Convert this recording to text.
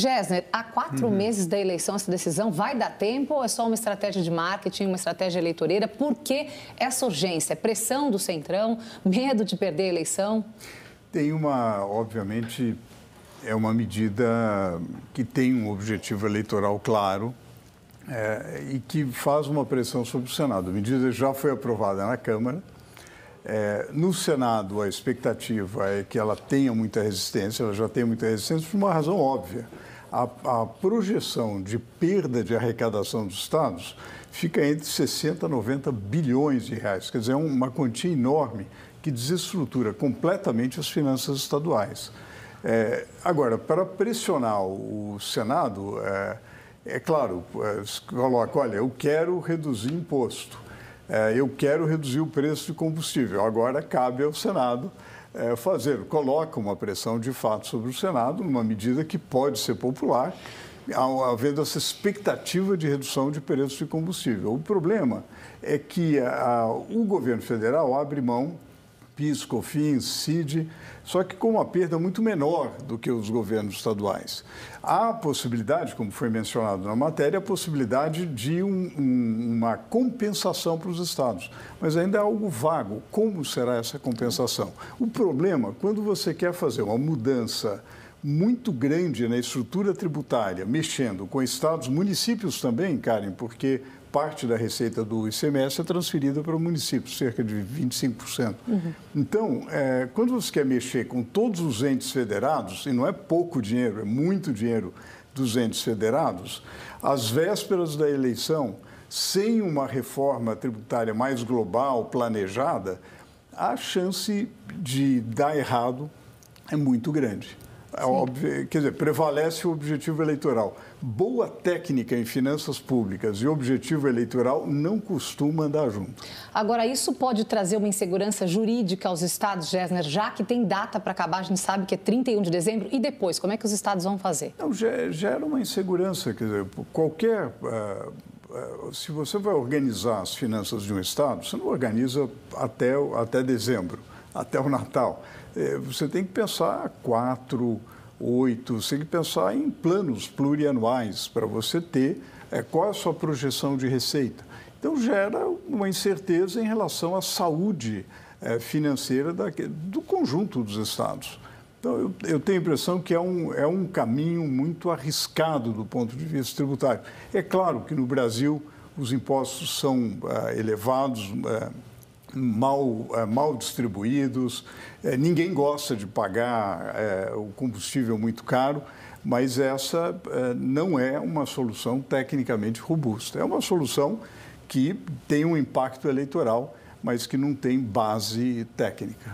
Gessner, há quatro uhum. meses da eleição, essa decisão vai dar tempo ou é só uma estratégia de marketing, uma estratégia eleitoreira? Por que essa urgência? É pressão do Centrão? Medo de perder a eleição? Tem uma, obviamente, é uma medida que tem um objetivo eleitoral claro é, e que faz uma pressão sobre o Senado. A medida já foi aprovada na Câmara, é, no Senado, a expectativa é que ela tenha muita resistência, ela já tem muita resistência por uma razão óbvia. A, a projeção de perda de arrecadação dos estados fica entre 60 a 90 bilhões de reais, quer dizer, é uma quantia enorme que desestrutura completamente as finanças estaduais. É, agora, para pressionar o Senado, é, é claro, é, coloca, olha, eu quero reduzir imposto é, eu quero reduzir o preço de combustível. Agora cabe ao Senado é, fazer. Coloca uma pressão de fato sobre o Senado, numa medida que pode ser popular, havendo essa expectativa de redução de preço de combustível. O problema é que a, o governo federal abre mão PIS, COFINS, CID, só que com uma perda muito menor do que os governos estaduais. Há a possibilidade, como foi mencionado na matéria, a possibilidade de um, um, uma compensação para os estados, mas ainda é algo vago. Como será essa compensação? O problema, quando você quer fazer uma mudança muito grande na estrutura tributária, mexendo com estados, municípios também, Karen, porque parte da receita do ICMS é transferida para o município, cerca de 25%. Uhum. Então, é, quando você quer mexer com todos os entes federados, e não é pouco dinheiro, é muito dinheiro dos entes federados, às vésperas da eleição, sem uma reforma tributária mais global, planejada, a chance de dar errado é muito grande. É óbvio, quer dizer, prevalece o objetivo eleitoral. Boa técnica em finanças públicas e objetivo eleitoral não costuma andar junto. Agora, isso pode trazer uma insegurança jurídica aos estados, Gessner, já que tem data para acabar, a gente sabe que é 31 de dezembro. E depois, como é que os estados vão fazer? Não, gera uma insegurança, quer dizer, qualquer. Eh, eh, se você vai organizar as finanças de um Estado, você não organiza até, até dezembro, até o Natal. Eh, você tem que pensar quatro, oito, Você tem que pensar em planos plurianuais para você ter é, qual é a sua projeção de receita. Então, gera uma incerteza em relação à saúde é, financeira da, do conjunto dos estados. Então, eu, eu, tenho a impressão que é um, é um caminho muito arriscado do ponto de vista tributário. É claro que no Brasil os impostos são eh, elevados mal, eh, mal distribuídos, eh, ninguém gosta de pagar eh, o combustível muito caro, mas essa não é uma solução tecnicamente robusta. É uma solução que tem um impacto eleitoral, mas que não tem base técnica.